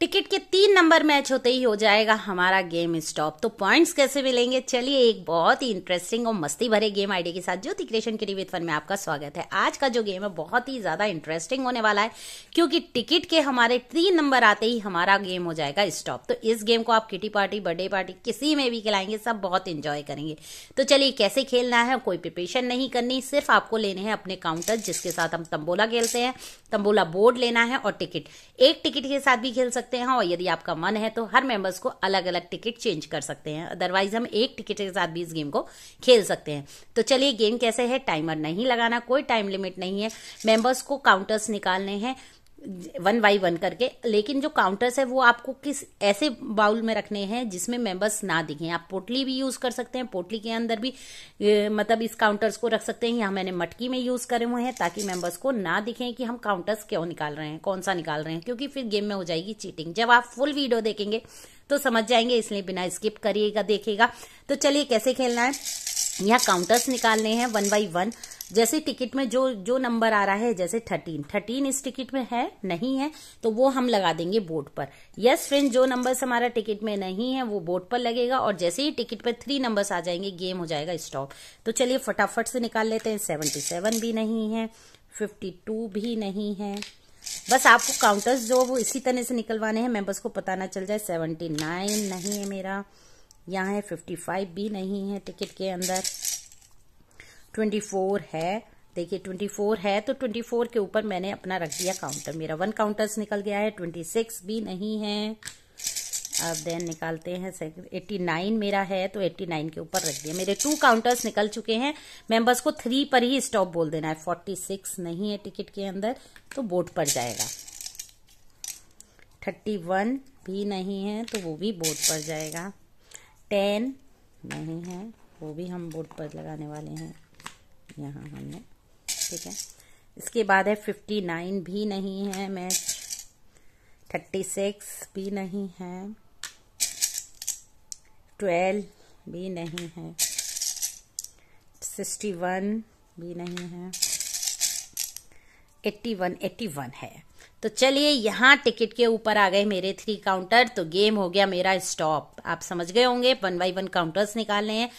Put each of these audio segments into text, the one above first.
ticket के तीन number match होते ही हो जाएगा हमारा गेम स्टॉप तो पॉइंट्स कैसे मिलेंगे चलिए एक बहुत ही इंटरेस्टिंग और मस्ती भरे गेम आइडिया के साथ ज्योति क्रिएशन के रिवित फन में आपका स्वागत है आज का जो गेम है बहुत ही ज्यादा इंटरेस्टिंग होने वाला है क्योंकि टिकट के हमारे तीन नंबर आते ही हमारा गेम हो जाएगा स्टॉप तो इस गेम को आप किटी पार्टी बर्थडे पार्टी किसी में भी खिलाएंगे सब बहुत इंजॉय करेंगे तो चलिए कैसे खेलना है कोई प्रिपरेशन नहीं करनी सिर्फ आपको लेने हैं अपने काउंटर जिसके साथ हम तंबोला खेलते हैं तंबोला बोर्ड लेना है और टिकट एक टिकट के साथ भी खेल सकते सकते हैं और यदि आपका मन है तो हर मेंबर्स को अलग अलग टिकट चेंज कर सकते हैं अदरवाइज हम एक टिकट के साथ भी इस गेम को खेल सकते हैं तो चलिए गेम कैसे है टाइमर नहीं लगाना कोई टाइम लिमिट नहीं है मेंबर्स को काउंटर्स निकालने हैं वन बाई वन करके लेकिन जो काउंटर्स है वो आपको किस ऐसे बाउल में रखने हैं जिसमें मेंबर्स ना दिखें आप पोटली भी यूज कर सकते हैं पोटली के अंदर भी ए, मतलब इस काउंटर्स को रख सकते हैं यहां मैंने मटकी में यूज करे हुए हैं ताकि मेंबर्स को ना दिखें कि हम काउंटर्स क्यों निकाल रहे हैं कौन सा निकाल रहे हैं क्योंकि फिर गेम में हो जाएगी चीटिंग जब आप फुल वीडियो देखेंगे तो समझ जाएंगे इसलिए बिना स्किप करिएगा देखेगा तो चलिए कैसे खेलना है यहाँ काउंटर्स निकालने हैं वन बाई वन जैसे टिकट में जो जो नंबर आ रहा है जैसे थर्टीन थर्टीन इस टिकट में है नहीं है तो वो हम लगा देंगे बोर्ड पर यस फ्रेंड जो नंबर्स हमारा टिकट में नहीं है वो बोर्ड पर लगेगा और जैसे ही टिकट पर थ्री नंबर्स आ जाएंगे गेम हो जाएगा स्टॉप तो चलिए फटाफट से निकाल लेते हैं सेवनटी सेवन भी नहीं है फिफ्टी टू भी नहीं है बस आपको काउंटर्स जो वो इसी तरह से निकलवाने हैं बस को पता ना चल जाए सेवेंटी नाइन नहीं है मेरा यहाँ है फिफ्टी फाइव भी नहीं है टिकट के अंदर ट्वेंटी फोर है देखिए ट्वेंटी फोर है तो ट्वेंटी फोर के ऊपर मैंने अपना रख दिया काउंटर मेरा वन काउंटर्स निकल गया है ट्वेंटी सिक्स भी नहीं है अब देन निकालते हैं एट्टी नाइन मेरा है तो एट्टी नाइन के ऊपर रख दिया मेरे टू काउंटर्स निकल चुके हैं मेंबर्स को थ्री पर ही स्टॉप बोल देना है फोर्टी सिक्स नहीं है टिकट के अंदर तो बोर्ड पर जाएगा थर्टी वन भी नहीं है तो वो भी बोर्ड पर जाएगा टेन नहीं है वो भी हम बोर्ड पर लगाने वाले हैं यहाँ हमने ठीक है इसके बाद है फिफ्टी नाइन भी नहीं है मैच थर्टी सिक्स भी नहीं है ट्वेल्व भी नहीं है सिक्सटी वन भी नहीं है एट्टी वन एट्टी वन है तो चलिए यहाँ टिकट के ऊपर आ गए मेरे थ्री काउंटर तो गेम हो गया मेरा स्टॉप आप समझ गए होंगे वन बाई वन काउंटर्स निकालने हैं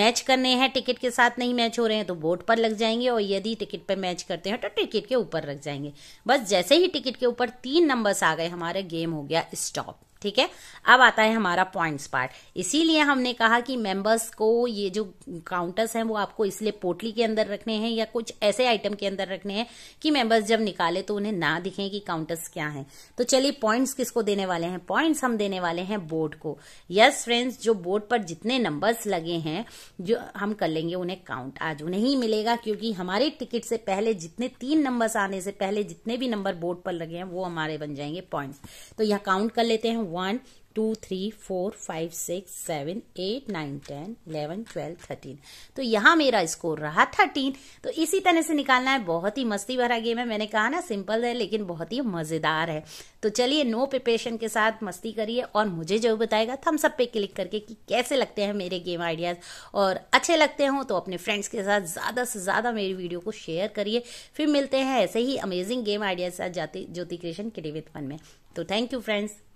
मैच करने हैं टिकट के साथ नहीं मैच हो रहे हैं तो बोर्ड पर लग जाएंगे और यदि टिकट पर मैच करते हैं तो टिकट के ऊपर लग जाएंगे बस जैसे ही टिकट के ऊपर तीन नंबर्स आ गए हमारे गेम हो गया स्टॉप ठीक है अब आता है हमारा पॉइंट्स पार्ट इसीलिए हमने कहा कि मेंबर्स को ये जो काउंटर्स हैं वो आपको इसलिए पोटली के अंदर रखने हैं या कुछ ऐसे आइटम के अंदर रखने हैं कि मेंबर्स जब निकाले तो उन्हें ना दिखें कि काउंटर्स क्या हैं तो चलिए पॉइंट्स किसको देने वाले हैं पॉइंट्स हम देने वाले हैं बोर्ड को यस फ्रेंड्स जो बोर्ड पर जितने नंबर्स लगे हैं जो हम कर लेंगे उन्हें काउंट आज उन्हें ही मिलेगा क्योंकि हमारे टिकट से पहले जितने तीन नंबर्स आने से पहले जितने भी नंबर बोर्ड पर लगे हैं वो हमारे बन जाएंगे पॉइंट्स तो यह काउंट कर लेते हैं one two three four five six seven eight nine ten eleven twelve thirteen तो यहाँ मेरा स्कोर रहा थर्टीन तो इसी तरह से निकालना है बहुत ही मस्ती भरा गेम है मैंने कहा ना सिंपल है लेकिन बहुत ही मज़ेदार है तो चलिए नो प्रिपरेशन के साथ मस्ती करिए और मुझे जो बताएगा हम सब पे क्लिक करके कि कैसे लगते हैं मेरे गेम आइडियाज़ और अच्छे लगते हों तो अपने फ्रेंड्स के साथ ज़्यादा से ज़्यादा मेरी वीडियो को शेयर करिए फिर मिलते हैं ऐसे ही अमेजिंग गेम आइडियाज के साथ ज्योति क्रिएशन के फन में तो थैंक यू फ्रेंड्स